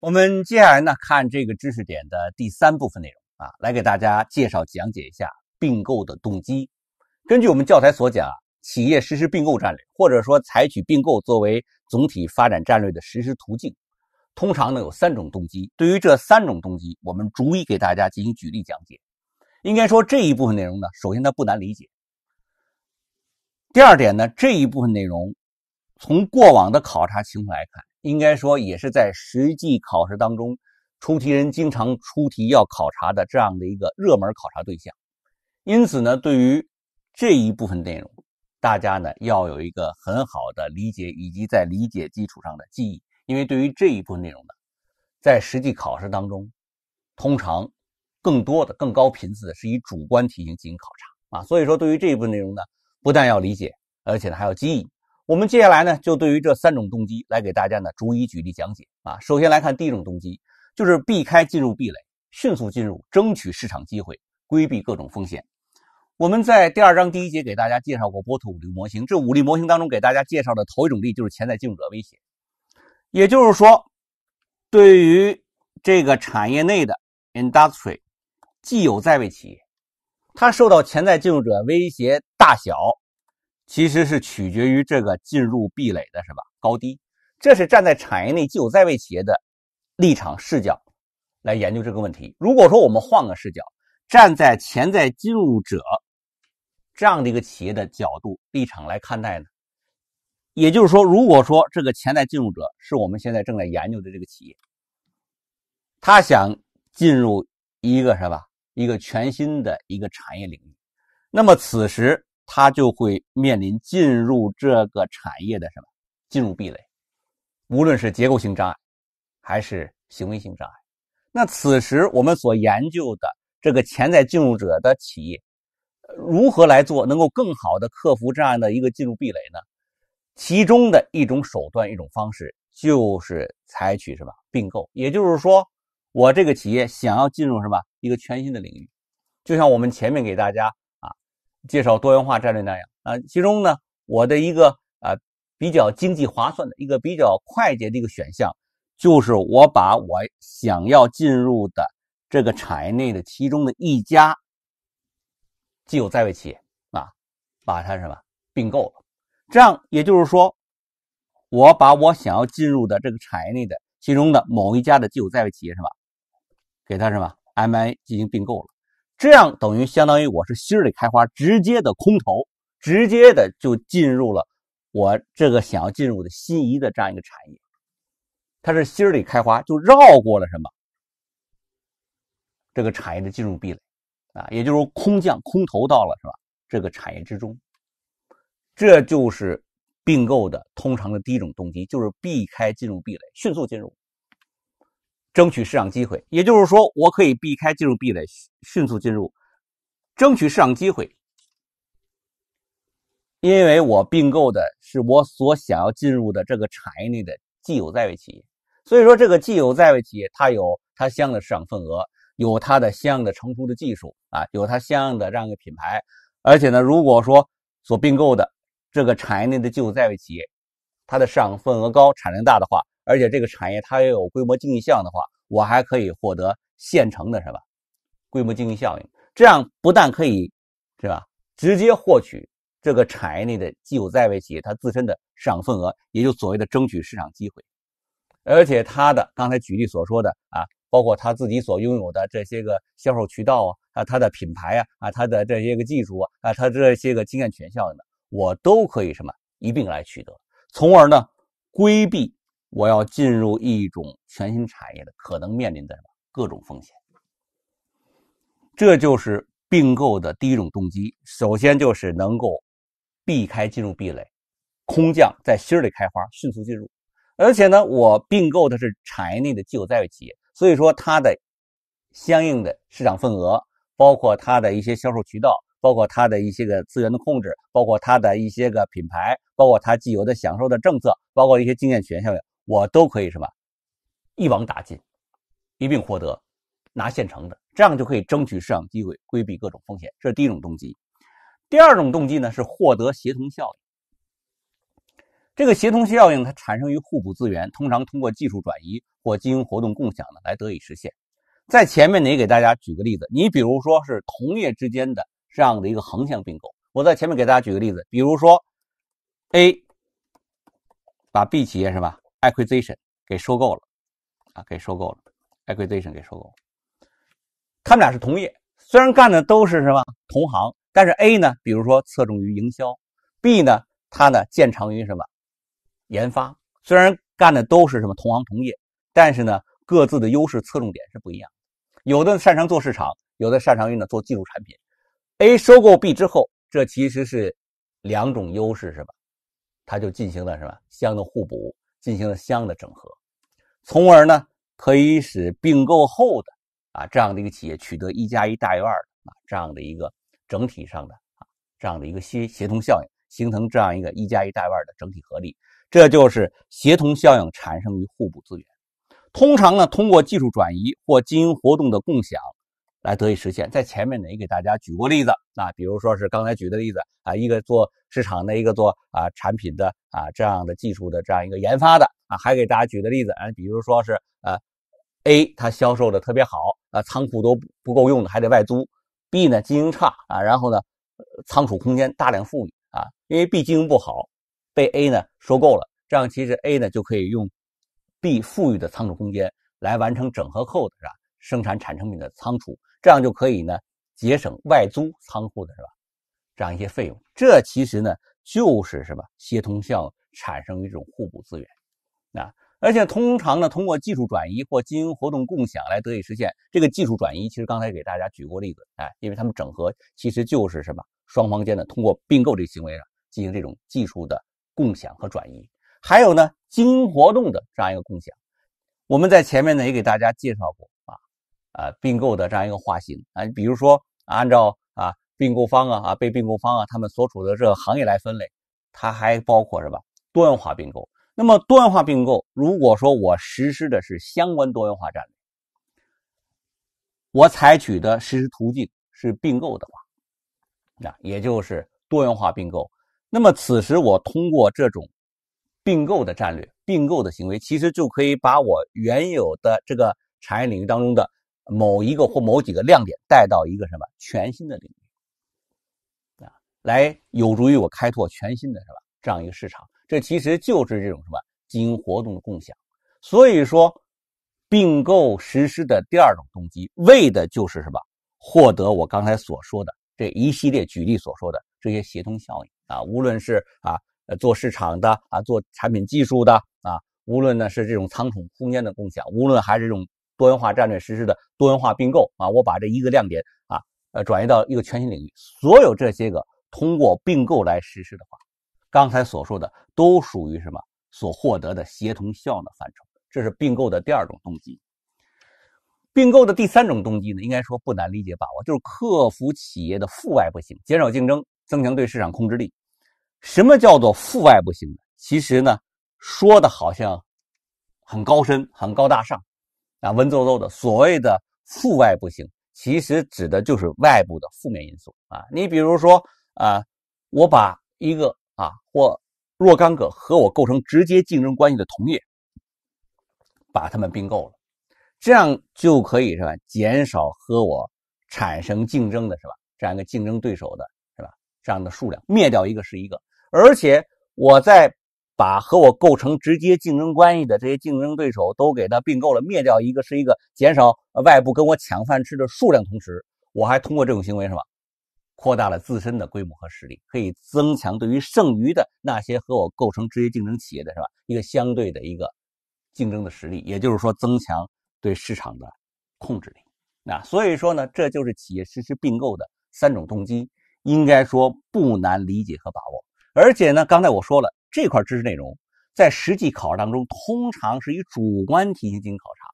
我们接下来呢，看这个知识点的第三部分内容啊，来给大家介绍讲解一下并购的动机。根据我们教材所讲，企业实施并购战略，或者说采取并购作为总体发展战略的实施途径，通常呢有三种动机。对于这三种动机，我们逐一给大家进行举例讲解。应该说这一部分内容呢，首先它不难理解。第二点呢，这一部分内容从过往的考察情况来看。应该说，也是在实际考试当中，出题人经常出题要考察的这样的一个热门考察对象。因此呢，对于这一部分内容，大家呢要有一个很好的理解，以及在理解基础上的记忆。因为对于这一部分内容呢，在实际考试当中，通常更多的、更高频次的是以主观题型进行考察啊。所以说，对于这一部分内容呢，不但要理解，而且呢还要记忆。我们接下来呢，就对于这三种动机来给大家呢逐一举例讲解啊。首先来看第一种动机，就是避开进入壁垒，迅速进入，争取市场机会，规避各种风险。我们在第二章第一节给大家介绍过波特五力模型，这五力模型当中给大家介绍的头一种力就是潜在进入者威胁。也就是说，对于这个产业内的 industry 既有在位企业，它受到潜在进入者威胁大小。其实是取决于这个进入壁垒的是吧高低，这是站在产业内既有在位企业的立场视角来研究这个问题。如果说我们换个视角，站在潜在进入者这样的一个企业的角度立场来看待呢，也就是说，如果说这个潜在进入者是我们现在正在研究的这个企业，他想进入一个是吧一个全新的一个产业领域，那么此时。他就会面临进入这个产业的什么进入壁垒，无论是结构性障碍，还是行为性障碍。那此时我们所研究的这个潜在进入者的企业，如何来做能够更好的克服这样的一个进入壁垒呢？其中的一种手段、一种方式就是采取什么并购，也就是说，我这个企业想要进入什么一个全新的领域，就像我们前面给大家。介绍多元化战略那样啊，其中呢，我的一个啊比较经济划算的一个比较快捷的一个选项，就是我把我想要进入的这个产业内的其中的一家既有在位企业啊，把它什么并购了，这样也就是说，我把我想要进入的这个产业内的其中的某一家的既有在位企业什么，给它什么 m I 进行并购了。这样等于相当于我是心里开花，直接的空投，直接的就进入了我这个想要进入的心仪的这样一个产业，它是心里开花，就绕过了什么这个产业的进入壁垒啊，也就是说空降、空投到了是吧这个产业之中，这就是并购的通常的第一种动机，就是避开进入壁垒，迅速进入。争取市场机会，也就是说，我可以避开进入壁垒，迅速进入，争取市场机会。因为我并购的是我所想要进入的这个产业内的既有在位企业，所以说这个既有在位企业，它有它相应的市场份额，有它的相应的成熟的技术啊，有它相应的这样一个品牌。而且呢，如果说所并购的这个产业内的既有在位企业，它的市场份额高、产量大的话。而且这个产业它也有规模经济应的话，我还可以获得现成的什么，规模经济效应。这样不但可以，是吧？直接获取这个产业内的既有在位企业它自身的市场份额，也就所谓的争取市场机会。而且它的刚才举例所说的啊，包括他自己所拥有的这些个销售渠道啊啊，它的品牌啊啊，它的这些个技术啊啊，它这些个经验全效应的，我都可以什么一并来取得，从而呢规避。我要进入一种全新产业的可能面临的各种风险，这就是并购的第一种动机。首先就是能够避开进入壁垒，空降在心儿里开花，迅速进入。而且呢，我并购的是产业内的既有在位企业，所以说它的相应的市场份额，包括它的一些销售渠道，包括它的一些个资源的控制，包括它的一些个品牌，包括它既有的享受的政策，包括一些经验权效应。我都可以什么，一网打尽，一并获得，拿现成的，这样就可以争取市场机会，规避各种风险。这是第一种动机。第二种动机呢是获得协同效应。这个协同效应它产生于互补资源，通常通过技术转移或经营活动共享呢来得以实现。在前面也给大家举个例子，你比如说是同业之间的这样的一个横向并购，我在前面给大家举个例子，比如说 A 把 B 企业是吧？Acquisition 给收购了，啊，给收购了。Acquisition 给收购了，他们俩是同业，虽然干的都是什么同行，但是 A 呢，比如说侧重于营销；B 呢，它呢见长于什么研发。虽然干的都是什么同行同业，但是呢，各自的优势侧重点是不一样。有的擅长做市场，有的擅长于呢做技术产品。A 收购 B 之后，这其实是两种优势，是吧？它就进行了什么相的互补。进行了相应的整合，从而呢可以使并购后的啊这样的一个企业取得一加一大于二啊这样的一个整体上的啊这样的一个协协同效应，形成这样一个一加一大于二的整体合力。这就是协同效应产生于互补资源，通常呢通过技术转移或经营活动的共享。来得以实现，在前面呢也给大家举过例子啊，比如说是刚才举的例子啊，一个做市场的一个做啊产品的啊这样的技术的这样一个研发的啊，还给大家举的例子啊，比如说是呃 A 它销售的特别好啊，仓库都不够用的还得外租，B 呢经营差啊，然后呢仓储空间大量富裕啊，因为 B 经营不好被 A 呢收购了，这样其实 A 呢就可以用 B 富裕的仓储空间来完成整合后的是吧？生产产成品的仓储。这样就可以呢，节省外租仓库的是吧？这样一些费用，这其实呢就是什么协同效应产生一种互补资源，啊，而且通常呢通过技术转移或经营活动共享来得以实现。这个技术转移，其实刚才给大家举过例子，哎，因为他们整合其实就是什么双方间的通过并购这个行为呢进行这种技术的共享和转移，还有呢经营活动的这样一个共享，我们在前面呢也给大家介绍过。啊，并购的这样一个化型啊，比如说按照啊并购方啊啊被并购方啊他们所处的这个行业来分类，它还包括什么多元化并购？那么多元化并购，如果说我实施的是相关多元化战略，我采取的实施途径是并购的话，那也就是多元化并购。那么此时我通过这种并购的战略、并购的行为，其实就可以把我原有的这个产业领域当中的。某一个或某几个亮点带到一个什么全新的领域啊，来有助于我开拓全新的什么这样一个市场。这其实就是这种什么经营活动的共享。所以说，并购实施的第二种动机，为的就是什么获得我刚才所说的这一系列举例所说的这些协同效应啊，无论是啊做市场的啊做产品技术的啊，无论呢是这种仓储空间的共享，无论还是这种。多元化战略实施的多元化并购啊，我把这一个亮点啊，呃，转移到一个全新领域。所有这些个通过并购来实施的话，刚才所说的都属于什么？所获得的协同效应范畴。这是并购的第二种动机。并购的第三种动机呢，应该说不难理解把握，就是克服企业的负外部性，减少竞争，增强对市场控制力。什么叫做负外性呢？其实呢，说的好像很高深、很高大上。啊，文绉绉的所谓的“负外部性”，其实指的就是外部的负面因素啊。你比如说，啊，我把一个啊或若干个和我构成直接竞争关系的同业，把他们并购了，这样就可以是吧，减少和我产生竞争的是吧？这样一个竞争对手的是吧？这样的数量，灭掉一个是一个，而且我在。把和我构成直接竞争关系的这些竞争对手都给他并购了，灭掉一个是一个减少外部跟我抢饭吃的数量，同时我还通过这种行为是吧，扩大了自身的规模和实力，可以增强对于剩余的那些和我构成直接竞争企业的是吧一个相对的一个竞争的实力，也就是说增强对市场的控制力。那所以说呢，这就是企业实施并购的三种动机，应该说不难理解和把握。而且呢，刚才我说了。这块知识内容在实际考试当中，通常是以主观题型进行考察。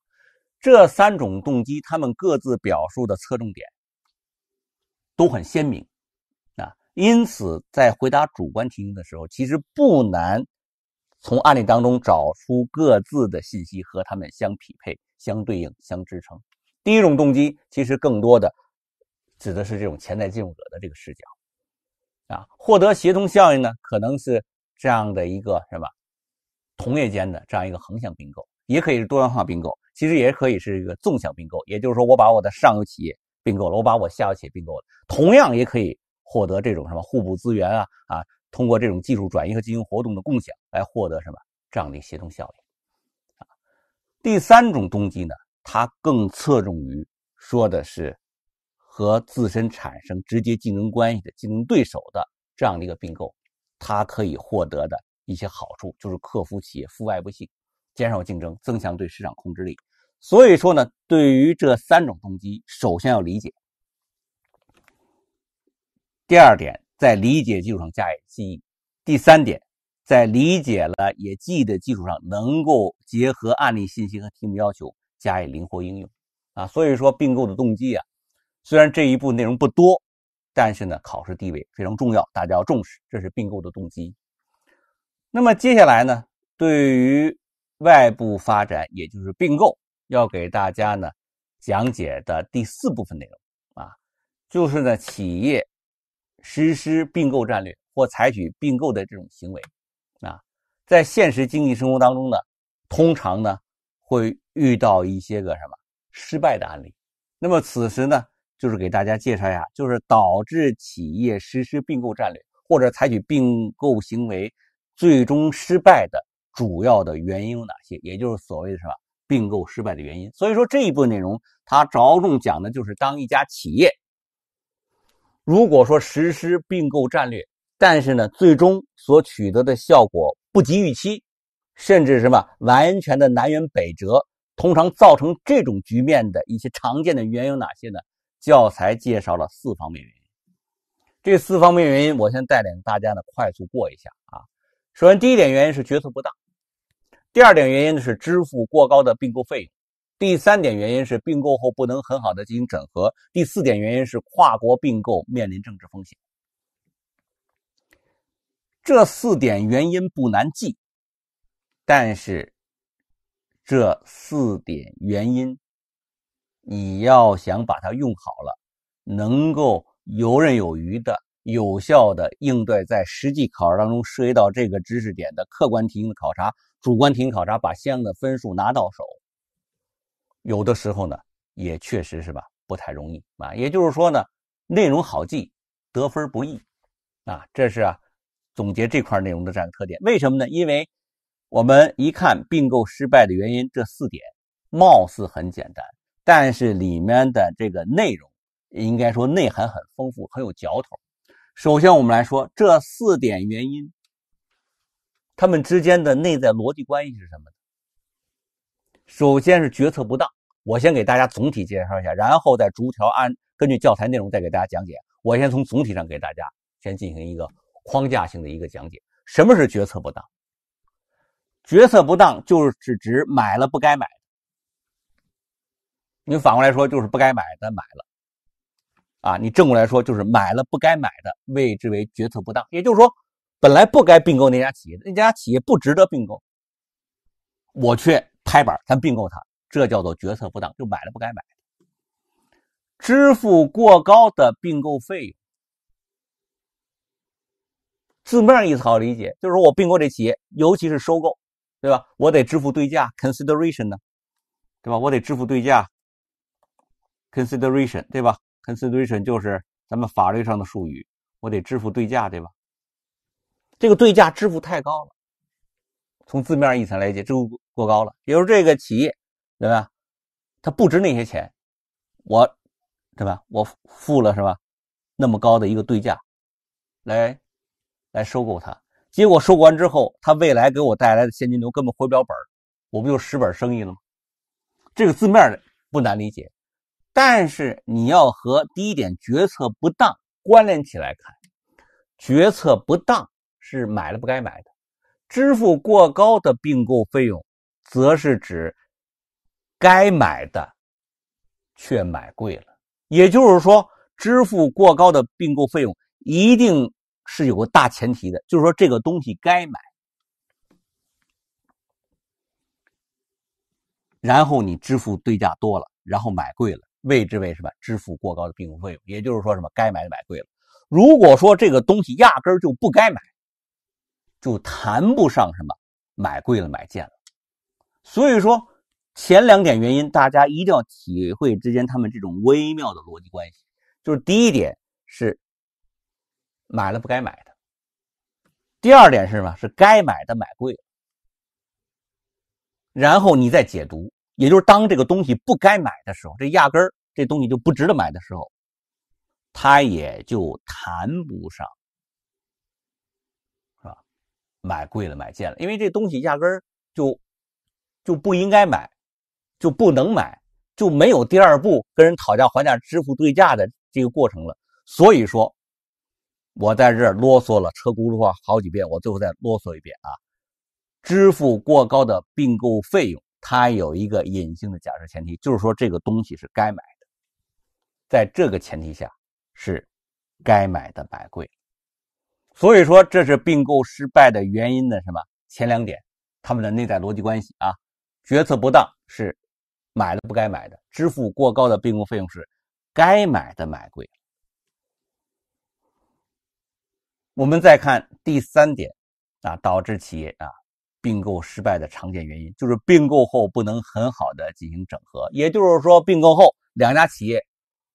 这三种动机，他们各自表述的侧重点都很鲜明啊。因此，在回答主观题型的时候，其实不难从案例当中找出各自的信息和他们相匹配、相对应、相支撑。第一种动机，其实更多的指的是这种潜在进入者的这个视角啊，获得协同效应呢，可能是。这样的一个什么同业间的这样一个横向并购，也可以是多元化并购，其实也可以是一个纵向并购。也就是说，我把我的上游企业并购了，我把我下游企业并购了，同样也可以获得这种什么互补资源啊啊，通过这种技术转移和经营活动的共享来获得什么这样的协同效应。啊，第三种动机呢，它更侧重于说的是和自身产生直接竞争关系的竞争对手的这样的一个并购。它可以获得的一些好处就是克服企业负外部性，减少竞争，增强对市场控制力。所以说呢，对于这三种动机，首先要理解。第二点，在理解基础上加以记忆。第三点，在理解了也记的基础上，能够结合案例信息和题目要求加以灵活应用。啊，所以说并购的动机啊，虽然这一步内容不多。但是呢，考试地位非常重要，大家要重视，这是并购的动机。那么接下来呢，对于外部发展，也就是并购，要给大家呢讲解的第四部分内容啊，就是呢企业实施并购战略或采取并购的这种行为啊，在现实经济生活当中呢，通常呢会遇到一些个什么失败的案例。那么此时呢？就是给大家介绍一下，就是导致企业实施并购战略或者采取并购行为最终失败的主要的原因有哪些，也就是所谓的什么并购失败的原因。所以说这一部分内容，它着重讲的就是当一家企业如果说实施并购战略，但是呢最终所取得的效果不及预期，甚至什么完全的南辕北辙，通常造成这种局面的一些常见的原因有哪些呢？教材介绍了四方面原因，这四方面原因我先带领大家呢快速过一下啊。首先第一点原因是决策不当，第二点原因呢是支付过高的并购费用，第三点原因是并购后不能很好的进行整合，第四点原因是跨国并购面临政治风险。这四点原因不难记，但是这四点原因。你要想把它用好了，能够游刃有余的、有效的应对在实际考试当中涉及到这个知识点的客观题型的考察、主观题型考察，把相应的分数拿到手。有的时候呢，也确实是吧，不太容易啊。也就是说呢，内容好记，得分不易啊。这是啊，总结这块内容的这样一个特点。为什么呢？因为，我们一看并购失败的原因这四点，貌似很简单。但是里面的这个内容，应该说内涵很丰富，很有嚼头。首先，我们来说这四点原因，它们之间的内在逻辑关系是什么？首先是决策不当。我先给大家总体介绍一下，然后再逐条按根据教材内容再给大家讲解。我先从总体上给大家先进行一个框架性的一个讲解。什么是决策不当？决策不当就是指买了不该买你反过来说就是不该买的买了，啊，你正过来说就是买了不该买的，谓之为决策不当。也就是说，本来不该并购那家企业，那家企业不值得并购，我却拍板咱并购它，这叫做决策不当，就买了不该买。支付过高的并购费用，字面意思好理解，就是说我并购这企业，尤其是收购，对吧？我得支付对价 consideration 呢，对吧？我得支付对价。consideration 对吧？consideration 就是咱们法律上的术语，我得支付对价对吧？这个对价支付太高了，从字面意思来解，支付过高了。比如这个企业，对吧？它不值那些钱，我，对吧？我付了是吧？那么高的一个对价，来，来收购它，结果收购完之后，它未来给我带来的现金流根本回不了本我不就蚀本生意了吗？这个字面的不难理解。但是你要和第一点决策不当关联起来看，决策不当是买了不该买的，支付过高的并购费用，则是指该买的却买贵了。也就是说，支付过高的并购费用一定是有个大前提的，就是说这个东西该买，然后你支付对价多了，然后买贵了。为之为什么支付过高的病付费用，也就是说什么该买的买贵了。如果说这个东西压根就不该买就谈不上什么买贵了买贱了。所以说前两点原因，大家一定要体会之间他们这种微妙的逻辑关系。就是第一点是买了不该买的，第二点是什么？是该买的买贵了。然后你再解读。也就是当这个东西不该买的时候，这压根儿这东西就不值得买的时候，他也就谈不上，是吧？买贵了，买贱了，因为这东西压根儿就就不应该买，就不能买，就没有第二步跟人讨价还价、支付对价的这个过程了。所以说，我在这儿啰嗦了车轱辘话好几遍，我最后再啰嗦一遍啊，支付过高的并购费用。它有一个隐性的假设前提，就是说这个东西是该买的，在这个前提下是该买的买贵，所以说这是并购失败的原因的什么前两点，他们的内在逻辑关系啊，决策不当是买了不该买的，支付过高的并购费用是该买的买贵。我们再看第三点啊，导致企业啊。并购失败的常见原因就是并购后不能很好的进行整合，也就是说并购后两家企业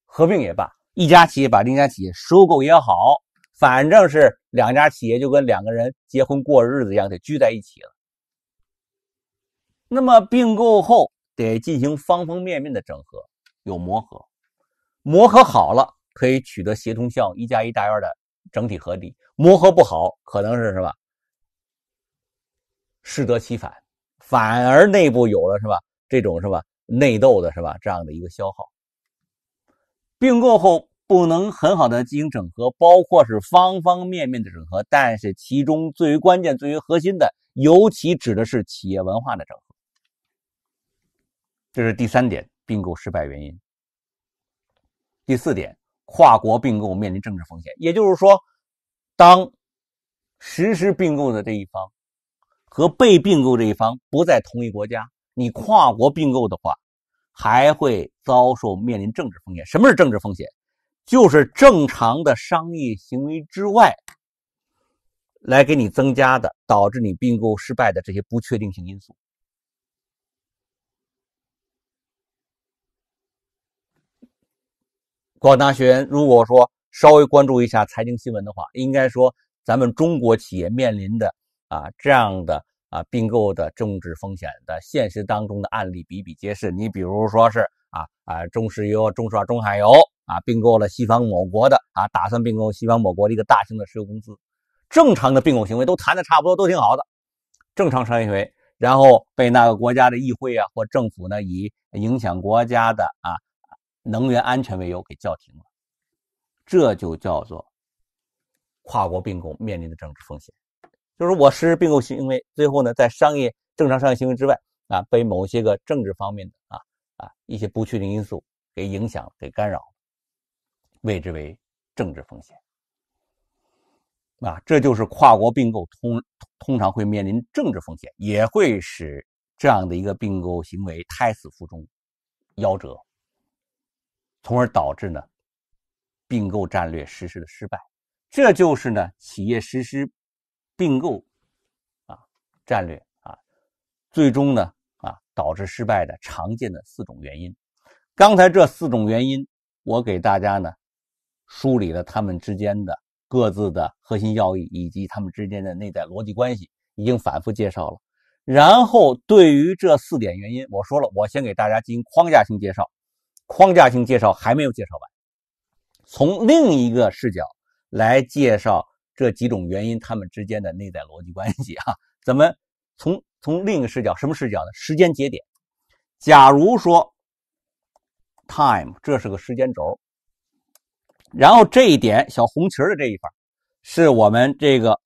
合并也罢，一家企业把另一家企业收购也好，反正是两家企业就跟两个人结婚过日子一样得聚在一起了。那么并购后得进行方方面面的整合，有磨合，磨合好了可以取得协同效应，一加一大于二的整体合力，磨合不好可能是什么？适得其反，反而内部有了是吧？这种是吧内斗的是吧？这样的一个消耗。并购后不能很好的进行整合，包括是方方面面的整合，但是其中最为关键、最为核心的，尤其指的是企业文化的整合。这是第三点，并购失败原因。第四点，跨国并购面临政治风险，也就是说，当实施并购的这一方。和被并购这一方不在同一国家，你跨国并购的话，还会遭受面临政治风险。什么是政治风险？就是正常的商业行为之外，来给你增加的，导致你并购失败的这些不确定性因素。广大学员，如果说稍微关注一下财经新闻的话，应该说咱们中国企业面临的。啊，这样的啊并购的政治风险的现实当中的案例比比皆是。你比如说是啊啊中石油、中石化、中海油啊并购了西方某国的啊，打算并购西方某国的一个大型的石油公司，正常的并购行为都谈的差不多，都挺好的，正常商业行为，然后被那个国家的议会啊或政府呢以影响国家的啊能源安全为由给叫停了，这就叫做跨国并购面临的政治风险。就是我实施并购行为，最后呢，在商业正常商业行为之外啊，被某些个政治方面的啊啊一些不确定因素给影响、给干扰，谓之为政治风险。啊，这就是跨国并购通通常会面临政治风险，也会使这样的一个并购行为胎死腹中、夭折，从而导致呢并购战略实施的失败。这就是呢企业实施。并购啊，战略啊，最终呢啊导致失败的常见的四种原因。刚才这四种原因，我给大家呢梳理了他们之间的各自的核心要义以及他们之间的内在逻辑关系，已经反复介绍了。然后对于这四点原因，我说了，我先给大家进行框架性介绍。框架性介绍还没有介绍完，从另一个视角来介绍。这几种原因，它们之间的内在逻辑关系啊？咱们从从另一个视角，什么视角呢？时间节点。假如说，time 这是个时间轴，然后这一点小红旗的这一块，是我们这个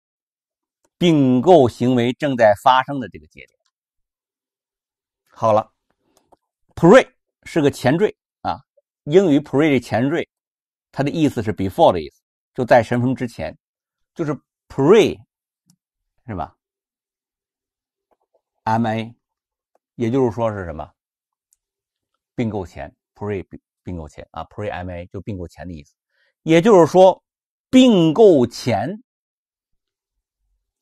并购行为正在发生的这个节点。好了，pre 是个前缀啊，英语 pre 的前缀，它的意思是 before 的意思，就在什么什么之前。就是 pre 是吧？ma，也就是说是什么？并购前 pre y 并购前啊 pre ma 就并购前的意思。也就是说，并购前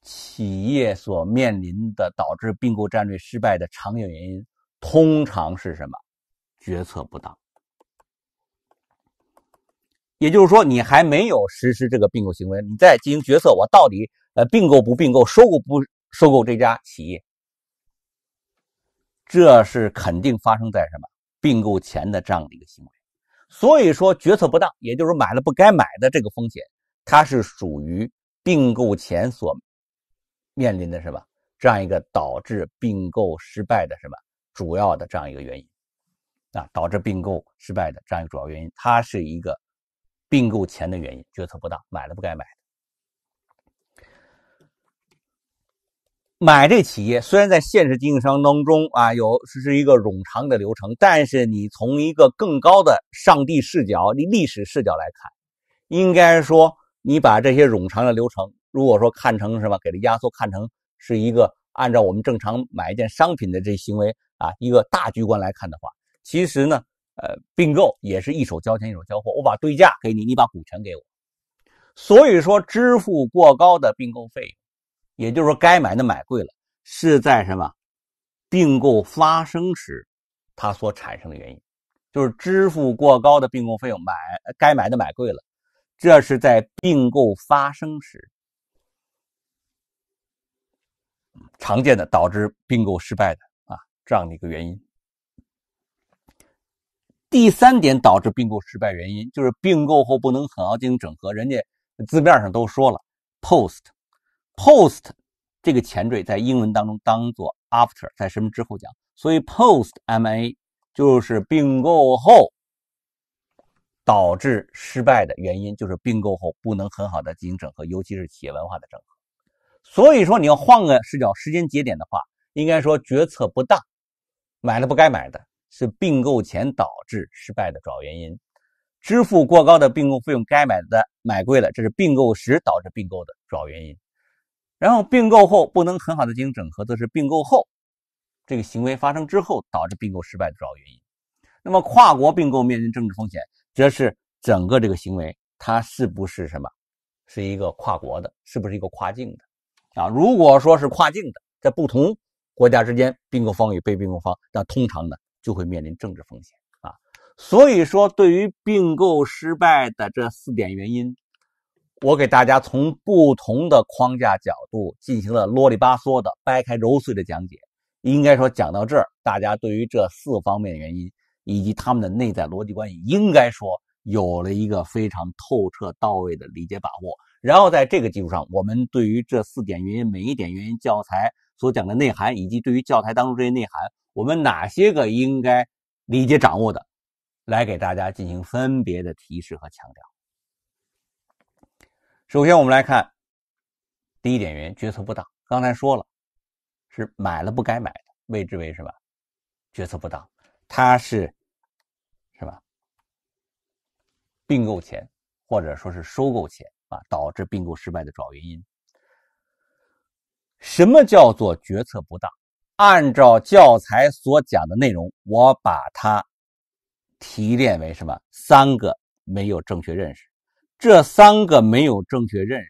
企业所面临的导致并购战略失败的常见原因，通常是什么？决策不当。也就是说，你还没有实施这个并购行为，你在进行决策，我到底呃并购不并购，收购不收购这家企业，这是肯定发生在什么并购前的这样的一个行为。所以说决策不当，也就是买了不该买的这个风险，它是属于并购前所面临的什么这样一个导致并购失败的什么主要的这样一个原因啊，导致并购失败的这样一个主要原因，它是一个。并购前的原因决策不当，买了不该买。的。买这企业虽然在现实经营商当中啊有是一个冗长的流程，但是你从一个更高的上帝视角、历史视角来看，应该说你把这些冗长的流程，如果说看成什么，给它压缩，看成是一个按照我们正常买一件商品的这行为啊，一个大局观来看的话，其实呢。呃，并购也是一手交钱一手交货，我把对价给你，你把股权给我。所以说，支付过高的并购费用，也就是说该买的买贵了，是在什么并购发生时它所产生的原因，就是支付过高的并购费用，买该买的买贵了，这是在并购发生时常见的导致并购失败的啊这样的一个原因。第三点导致并购失败原因就是并购后不能很好进行整合，人家字面上都说了，post post 这个前缀在英文当中当做 after 在什么之后讲，所以 post ma 就是并购后导致失败的原因就是并购后不能很好的进行整合，尤其是企业文化的整合。所以说你要换个视角时间节点的话，应该说决策不当，买了不该买的。是并购前导致失败的主要原因，支付过高的并购费用，该买的买贵了，这是并购时导致并购的主要原因。然后并购后不能很好的进行整合，则是并购后这个行为发生之后导致并购失败的主要原因。那么跨国并购面临政治风险，则是整个这个行为它是不是什么，是一个跨国的，是不是一个跨境的啊？如果说是跨境的，在不同国家之间并购方与被并购方，那通常呢？就会面临政治风险啊，所以说对于并购失败的这四点原因，我给大家从不同的框架角度进行了啰里吧嗦的掰开揉碎的讲解。应该说讲到这儿，大家对于这四方面原因以及他们的内在逻辑关系，应该说有了一个非常透彻到位的理解把握。然后在这个基础上，我们对于这四点原因每一点原因教材所讲的内涵，以及对于教材当中这些内涵。我们哪些个应该理解掌握的，来给大家进行分别的提示和强调。首先，我们来看第一点原因：决策不当。刚才说了，是买了不该买的谓之为什么？决策不当，它是是吧？并购前或者说是收购前啊，导致并购失败的主要原因。什么叫做决策不当？按照教材所讲的内容，我把它提炼为什么三个没有正确认识。这三个没有正确认识，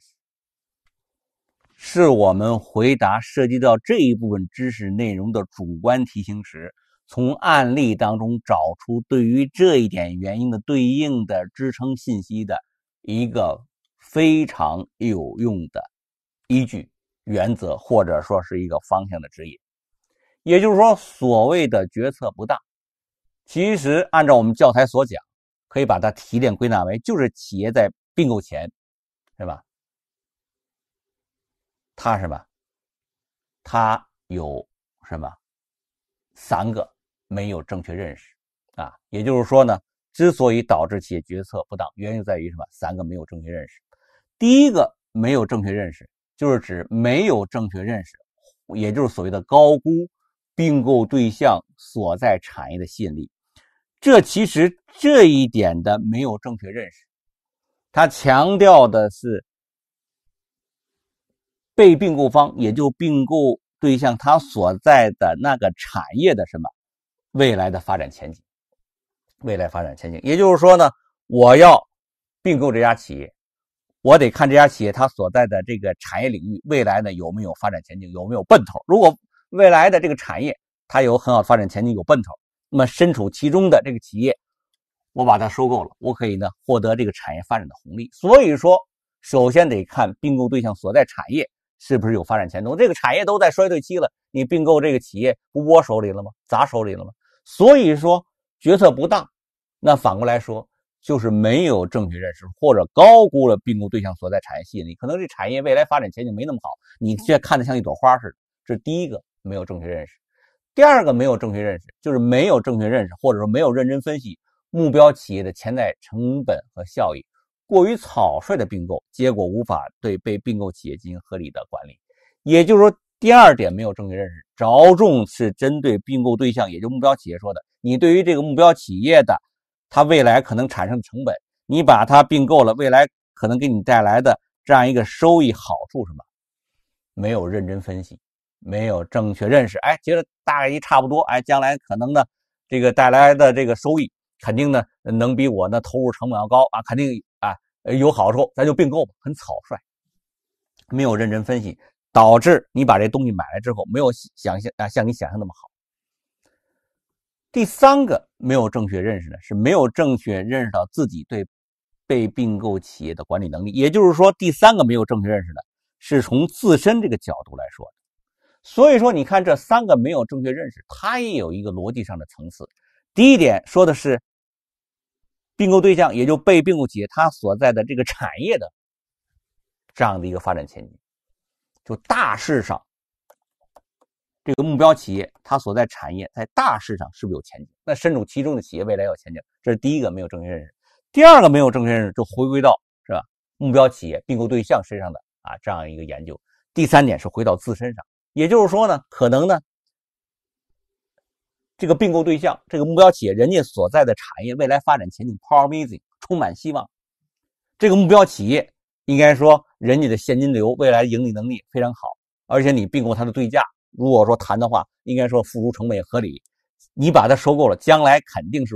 是我们回答涉及到这一部分知识内容的主观题型时，从案例当中找出对于这一点原因的对应的支撑信息的一个非常有用的依据原则，或者说是一个方向的指引。也就是说，所谓的决策不当，其实按照我们教材所讲，可以把它提炼归纳为，就是企业在并购前，是吧？他什么？他有什么三个没有正确认识啊？也就是说呢，之所以导致企业决策不当，原因在于什么？三个没有正确认识。第一个没有正确认识，就是指没有正确认识，也就是所谓的高估。并购对象所在产业的吸引力，这其实这一点的没有正确认识。他强调的是被并购方，也就并购对象他所在的那个产业的什么未来的发展前景，未来发展前景。也就是说呢，我要并购这家企业，我得看这家企业它所在的这个产业领域未来呢有没有发展前景，有没有奔头。如果未来的这个产业，它有很好的发展前景，有奔头。那么身处其中的这个企业，我把它收购了，我可以呢获得这个产业发展的红利。所以说，首先得看并购对象所在产业是不是有发展前途。这个产业都在衰退期了，你并购这个企业，不握手里了吗？砸手里了吗？所以说决策不当，那反过来说就是没有正确认识或者高估了并购对象所在产业吸引力。可能这产业未来发展前景没那么好，你却看得像一朵花似的。这是第一个。没有正确认识，第二个没有正确认识，就是没有正确认识，或者说没有认真分析目标企业的潜在成本和效益，过于草率的并购，结果无法对被并购企业进行合理的管理。也就是说，第二点没有正确认识，着重是针对并购对象，也就目标企业说的，你对于这个目标企业的，它未来可能产生的成本，你把它并购了，未来可能给你带来的这样一个收益好处什么，没有认真分析。没有正确认识，哎，觉得大概一差不多，哎，将来可能呢，这个带来的这个收益肯定呢能比我呢投入成本要高啊，肯定啊有好处，咱就并购吧，很草率，没有认真分析，导致你把这东西买来之后，没有想象啊像你想象那么好。第三个没有正确认识呢，是没有正确认识到自己对被并购企业的管理能力，也就是说，第三个没有正确认识呢，是从自身这个角度来说。所以说，你看这三个没有正确认识，它也有一个逻辑上的层次。第一点说的是并购对象，也就被并购企业它所在的这个产业的这样的一个发展前景，就大势上这个目标企业它所在产业在大势上是不是有前景？那身处其中的企业未来有前景，这是第一个没有正确认识。第二个没有正确认识，就回归到是吧目标企业并购对象身上的啊这样一个研究。第三点是回到自身上。也就是说呢，可能呢，这个并购对象，这个目标企业，人家所在的产业未来发展前景 promising，充满希望。这个目标企业应该说，人家的现金流未来盈利能力非常好，而且你并购它的对价，如果说谈的话，应该说付出成本合理，你把它收购了，将来肯定是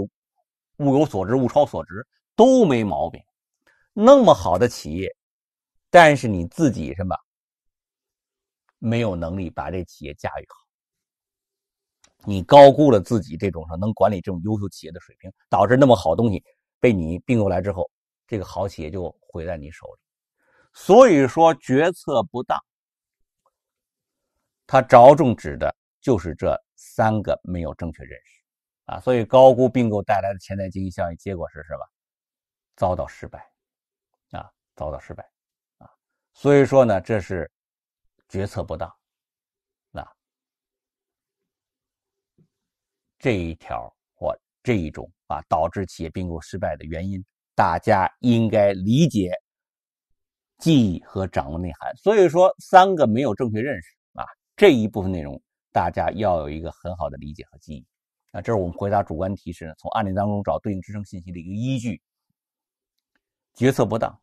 物有所值、物超所值都没毛病。那么好的企业，但是你自己什么？没有能力把这企业驾驭好，你高估了自己这种能管理这种优秀企业的水平，导致那么好东西被你并购来之后，这个好企业就毁在你手里。所以说决策不当，他着重指的就是这三个没有正确认识啊，所以高估并购带来的潜在经济效益，结果是什么？遭到失败啊，遭到失败啊。所以说呢，这是。决策不当，那这一条或这一种啊，导致企业并购失败的原因，大家应该理解、记忆和掌握内涵。所以说，三个没有正确认识啊，这一部分内容大家要有一个很好的理解和记忆。那这是我们回答主观题时呢，从案例当中找对应支撑信息的一个依据。决策不当。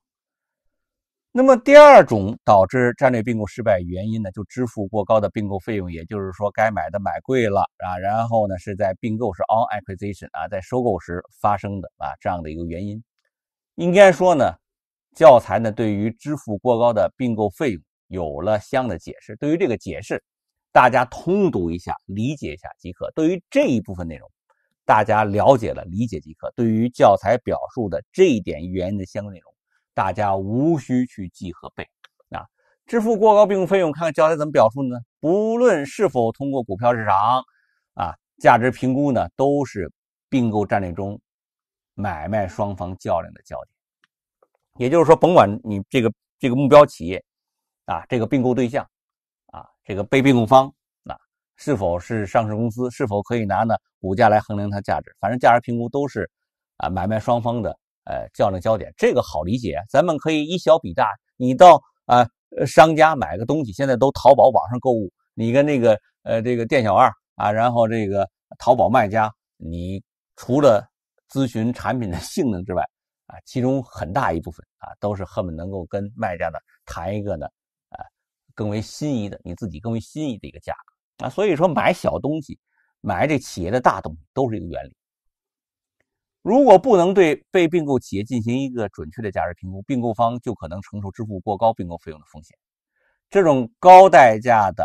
那么第二种导致战略并购失败原因呢，就支付过高的并购费用，也就是说该买的买贵了啊，然后呢是在并购是 on acquisition 啊，在收购时发生的啊这样的一个原因。应该说呢，教材呢对于支付过高的并购费用有了相应的解释，对于这个解释，大家通读一下，理解一下即可。对于这一部分内容，大家了解了理解即可。对于教材表述的这一点原因的相关内容。大家无需去记和背啊！支付过高并购费用，看看教材怎么表述的呢？不论是否通过股票市场啊，价值评估呢都是并购战略中买卖双方较量的焦点。也就是说，甭管你这个这个目标企业啊，这个并购对象啊，这个被并购方啊，是否是上市公司，是否可以拿呢股价来衡量它价值，反正价值评估都是啊买卖双方的。呃，较量焦点这个好理解，咱们可以以小比大。你到啊，商家买个东西，现在都淘宝网上购物。你跟那个呃，这个店小二啊，然后这个淘宝卖家，你除了咨询产品的性能之外，啊，其中很大一部分啊，都是恨不得能够跟卖家呢谈一个呢，啊，更为心仪的，你自己更为心仪的一个价格。啊。所以说，买小东西，买这企业的大东西，都是一个原理。如果不能对被并购企业进行一个准确的价值评估，并购方就可能承受支付过高并购费用的风险。这种高代价的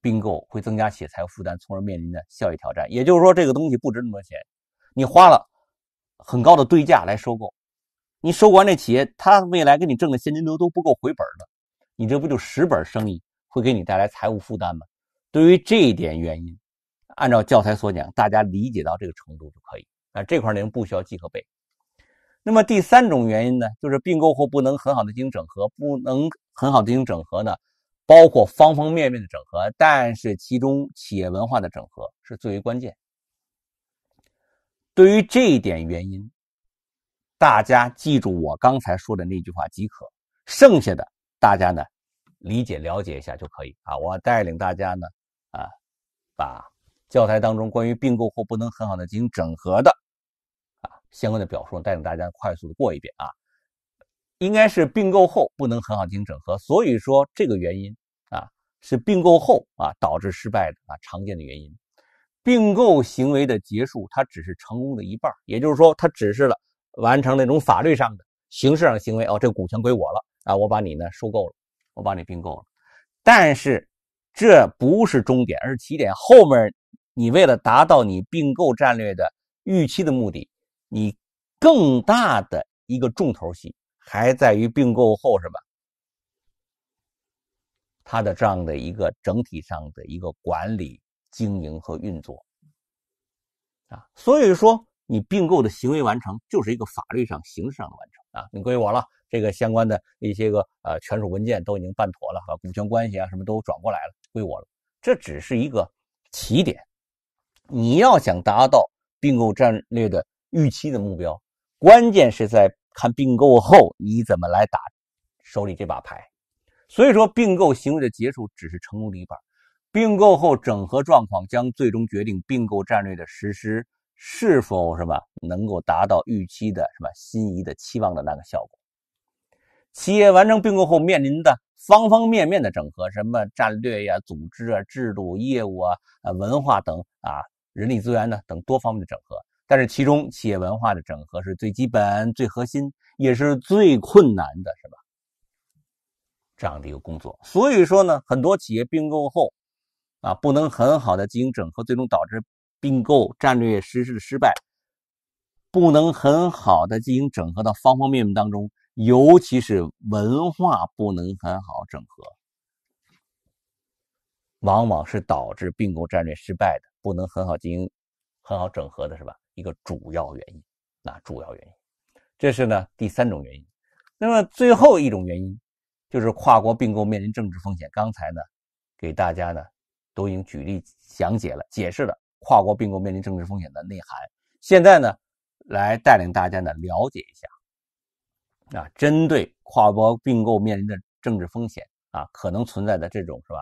并购会增加企业财务负担，从而面临的效益挑战。也就是说，这个东西不值那么多钱，你花了很高的对价来收购，你收购这企业，它未来给你挣的现金流都不够回本的，你这不就十本生意会给你带来财务负担吗？对于这一点原因，按照教材所讲，大家理解到这个程度就可以。啊，这块容不需要记和背。那么第三种原因呢，就是并购后不能很好的进行整合，不能很好的进行整合呢，包括方方面面的整合，但是其中企业文化的整合是最为关键。对于这一点原因，大家记住我刚才说的那句话即可，剩下的大家呢理解了解一下就可以啊。我带领大家呢啊把。教材当中关于并购后不能很好的进行整合的，啊，相关的表述，带领大家快速的过一遍啊，应该是并购后不能很好进行整合，所以说这个原因啊是并购后啊导致失败的啊常见的原因，并购行为的结束，它只是成功的一半，也就是说它只是了完成那种法律上的形式上的行为哦，这股权归我了啊，我把你呢收购了，我把你并购了，但是这不是终点，而是起点后面。你为了达到你并购战略的预期的目的，你更大的一个重头戏还在于并购后什么？它的这样的一个整体上的一个管理、经营和运作啊。所以说，你并购的行为完成就是一个法律上、形式上的完成啊。你归我了，这个相关的一些个呃权属文件都已经办妥了，股权关系啊什么都转过来了，归我了。这只是一个起点。你要想达到并购战略的预期的目标，关键是在看并购后你怎么来打手里这把牌。所以说，并购行为的结束只是成功的一半，并购后整合状况将最终决定并购战略的实施是否什么能够达到预期的什么心仪的期望的那个效果。企业完成并购后面临的方方面面的整合，什么战略呀、组织啊、制度、业务啊、文化等啊。人力资源呢，等多方面的整合，但是其中企业文化的整合是最基本、最核心，也是最困难的，是吧？这样的一个工作，所以说呢，很多企业并购后啊，不能很好的进行整合，最终导致并购战略实施的失败，不能很好的进行整合到方方面面当中，尤其是文化不能很好整合。往往是导致并购战略失败的，不能很好经营、很好整合的是吧？一个主要原因，啊，主要原因，这是呢第三种原因。那么最后一种原因就是跨国并购面临政治风险。刚才呢给大家呢都已经举例讲解了、解释了跨国并购面临政治风险的内涵。现在呢来带领大家呢了解一下，啊，针对跨国并购面临的政治风险啊，可能存在的这种是吧？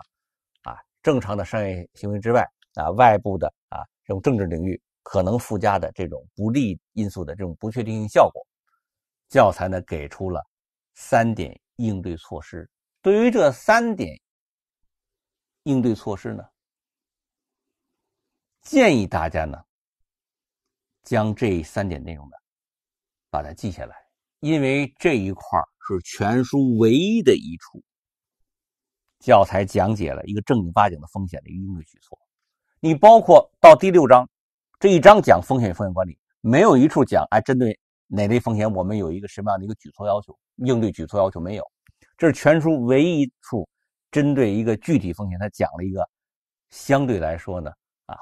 正常的商业行为之外，啊，外部的啊，这种政治领域可能附加的这种不利因素的这种不确定性效果，教材呢给出了三点应对措施。对于这三点应对措施呢，建议大家呢将这三点内容呢把它记下来，因为这一块是全书唯一的一处。教材讲解了一个正经八经的风险的一个应对举措，你包括到第六章，这一章讲风险风险管理，没有一处讲哎针对哪类风险我们有一个什么样的一个举措要求，应对举措要求没有，这是全书唯一一处针对一个具体风险，他讲了一个相对来说呢啊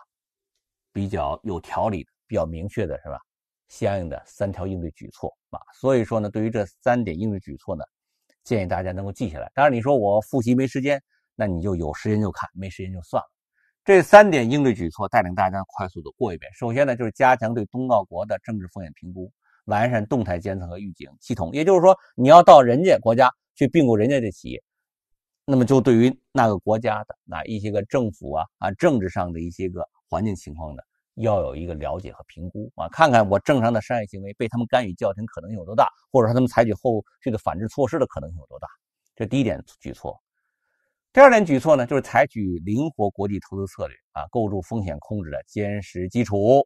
比较有条理、比较明确的是吧？相应的三条应对举措啊，所以说呢，对于这三点应对举措呢。建议大家能够记下来。当然，你说我复习没时间，那你就有时间就看，没时间就算了。这三点应对举措，带领大家快速的过一遍。首先呢，就是加强对东道国的政治风险评估，完善动态监测和预警系统。也就是说，你要到人家国家去并购人家的企业，那么就对于那个国家的啊一些个政府啊啊政治上的一些个环境情况的。要有一个了解和评估啊，看看我正常的商业行为被他们干预、叫停可能性有多大，或者说他们采取后续的反制措施的可能性有多大。这第一点举措。第二点举措呢，就是采取灵活国际投资策略啊，构筑风险控制的坚实基础。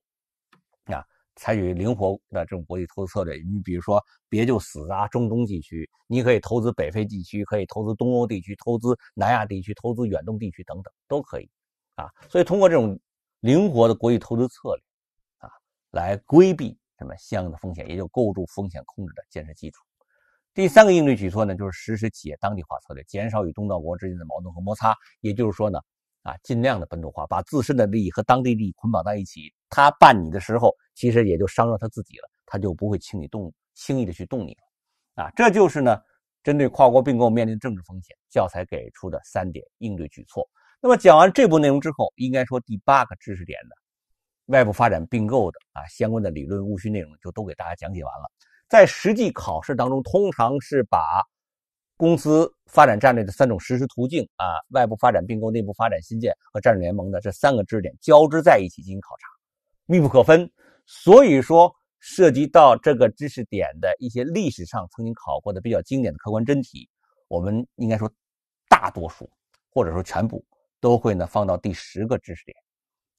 啊，采取灵活的这种国际投资策略，你比如说别就死砸中东地区，你可以投资北非地区，可以投资东欧地区，投资南亚地区，投资远东地区等等都可以啊。所以通过这种。灵活的国际投资策略，啊，来规避什么相应的风险，也就构筑风险控制的建设基础。第三个应对举措呢，就是实施企业当地化策略，减少与东道国之间的矛盾和摩擦。也就是说呢，啊，尽量的本土化，把自身的利益和当地利益捆绑在一起。他办你的时候，其实也就伤到他自己了，他就不会轻易动，轻易的去动你。啊，这就是呢，针对跨国并购面临政治风险，教材给出的三点应对举措。那么讲完这部分内容之后，应该说第八个知识点的外部发展并购的啊相关的理论务虚内容就都给大家讲解完了。在实际考试当中，通常是把公司发展战略的三种实施途径啊外部发展并购、内部发展新建和战略联盟的这三个知识点交织在一起进行考察，密不可分。所以说，涉及到这个知识点的一些历史上曾经考过的比较经典的客观真题，我们应该说大多数或者说全部。都会呢放到第十个知识点，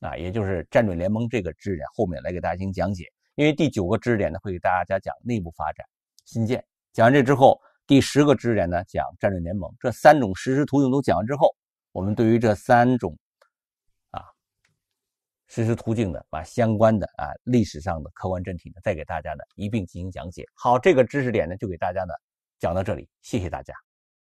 啊，也就是战略联盟这个知识点后面来给大家进行讲解。因为第九个知识点呢会给大家讲内部发展新建，讲完这之后，第十个知识点呢讲战略联盟，这三种实施途径都讲完之后，我们对于这三种啊实施途径呢，把相关的啊历史上的客观真题呢再给大家呢一并进行讲解。好，这个知识点呢就给大家呢讲到这里，谢谢大家。